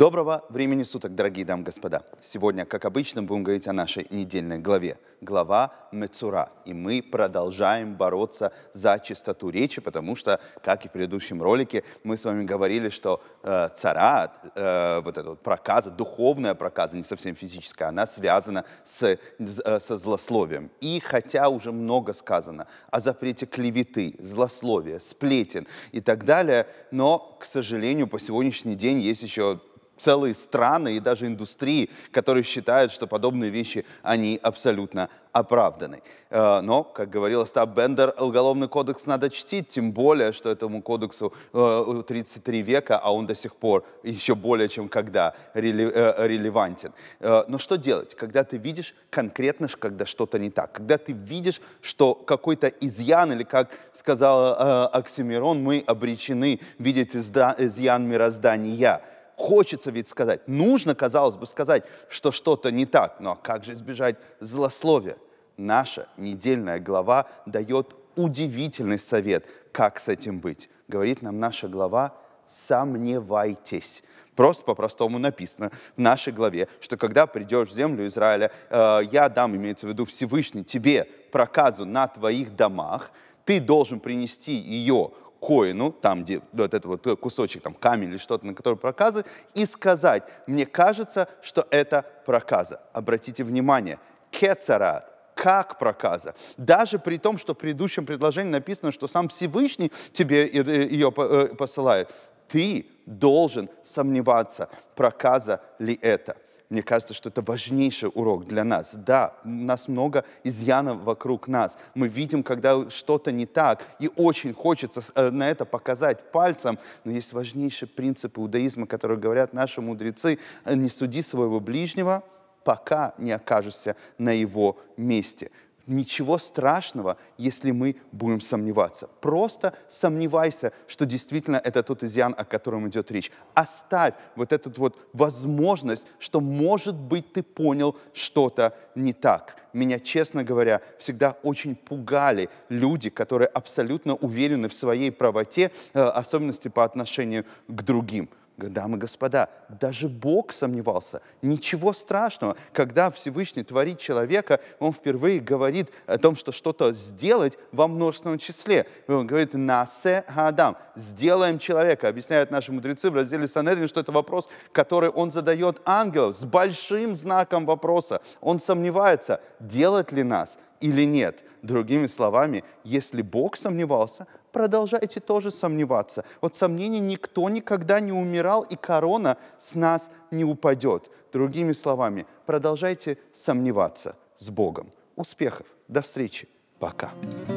Доброго времени суток, дорогие дамы и господа. Сегодня, как обычно, будем говорить о нашей недельной главе. Глава Мецура. И мы продолжаем бороться за чистоту речи, потому что, как и в предыдущем ролике, мы с вами говорили, что э, цара, э, вот эта вот проказа, духовная проказа, не совсем физическая, она связана с, э, со злословием. И хотя уже много сказано о запрете клеветы, злословия, сплетен и так далее, но, к сожалению, по сегодняшний день есть еще целые страны и даже индустрии, которые считают, что подобные вещи, они абсолютно оправданы. Э, но, как говорил Остап Бендер, уголовный кодекс надо чтить, тем более, что этому кодексу 33 э, века, а он до сих пор еще более чем когда э, релевантен. Но что делать, когда ты видишь конкретно, когда что-то не так, когда ты видишь, что какой-то изъян, или, как сказал Оксимирон, мы обречены видеть изъян мироздания, Хочется ведь сказать, нужно, казалось бы, сказать, что что-то не так, но как же избежать злословия? Наша недельная глава дает удивительный совет, как с этим быть. Говорит нам наша глава «сомневайтесь». Просто по-простому написано в нашей главе, что когда придешь в землю Израиля, э, я дам, имеется в виду Всевышний, тебе проказу на твоих домах, ты должен принести ее коину, там, где вот этот вот кусочек, там, камень или что-то, на который проказы, и сказать, мне кажется, что это проказа. Обратите внимание, кецара, как проказа. Даже при том, что в предыдущем предложении написано, что сам Всевышний тебе э, э, ее э, посылает, ты должен сомневаться, проказа ли это мне кажется, что это важнейший урок для нас. Да, у нас много изъянов вокруг нас. Мы видим, когда что-то не так, и очень хочется э, на это показать пальцем. Но есть важнейшие принципы иудаизма, которые говорят наши мудрецы, «Э, не суди своего ближнего, пока не окажешься на его месте ничего страшного, если мы будем сомневаться. Просто сомневайся, что действительно это тот изъян, о котором идет речь. Оставь вот эту вот возможность, что, может быть, ты понял что-то не так. Меня, честно говоря, всегда очень пугали люди, которые абсолютно уверены в своей правоте, э, особенности по отношению к другим. Дамы и господа, даже Бог сомневался. Ничего страшного. Когда Всевышний творит человека, он впервые говорит о том, что что-то сделать во множественном числе. Он говорит «насе адам» – «сделаем человека». Объясняют наши мудрецы в разделе Санедрин, что это вопрос, который он задает ангелов с большим знаком вопроса. Он сомневается, делать ли нас или нет – Другими словами, если Бог сомневался, продолжайте тоже сомневаться. От сомнений никто никогда не умирал, и корона с нас не упадет. Другими словами, продолжайте сомневаться с Богом. Успехов! До встречи! Пока! Пока!